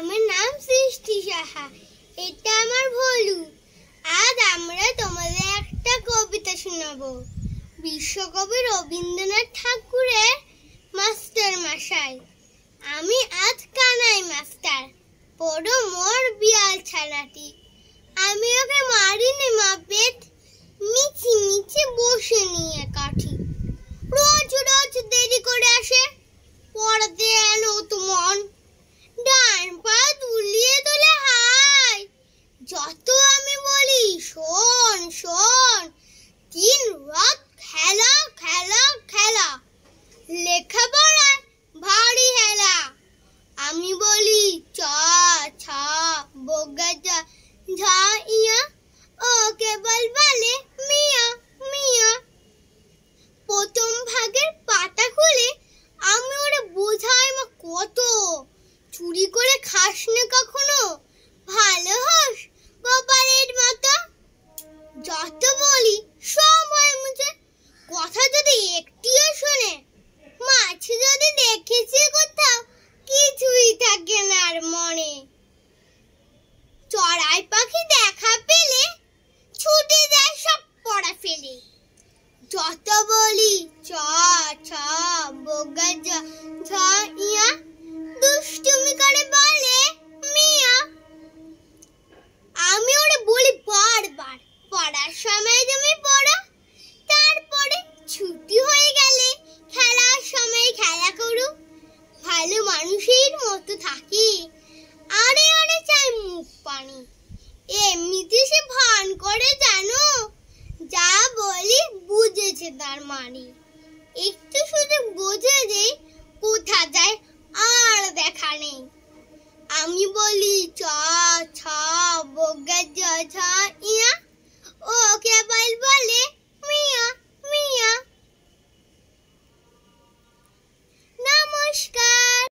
আমার নাম সৃষ্টি সাহা এটা আমার ভলু আজ আমরা তোমাদের একটা কবিতা শোনাব বিশ্বকবি রবীন্দ্রনাথ ঠাকুরের মাস্টার মাসাই আমি আজ কানাই মাস্টার বড় মোর বিয়াল ছানাটি দিন রাত খেলা খেলা খেলা লেখাপড়ায় ভারী হেলা আমি বলি চ ছ বগা যা ঝা ইয়া ও কেবল বলে মিয়া মিয়া প্রথম ভাগের পাতা খুলে আমি ওরা বোঝাই মা কত চুরি করে খাস না কখনো ভালো হোস গোপালের মতো যত বলি যদি একটিও শোনে মাছ যদি দেখেছে কোথাও কিছুই থাকে না আর মনে চড়াই পাখি দেখা পেলে ছুটে যায় সব পড়া ফেলে যত বলি চ ছ বোগা চ ছ ইয়া দুষ্টুমি করে বলে মিয়া আমি ওরে বলি বারবার পড়ার সময় তুমি এমনিতে সে ভান করে জানো যা বলি বুঝেছে তার মানে একটু শুধু বোঝে যে কোথা যায় আর দেখা নেই আমি বলি চল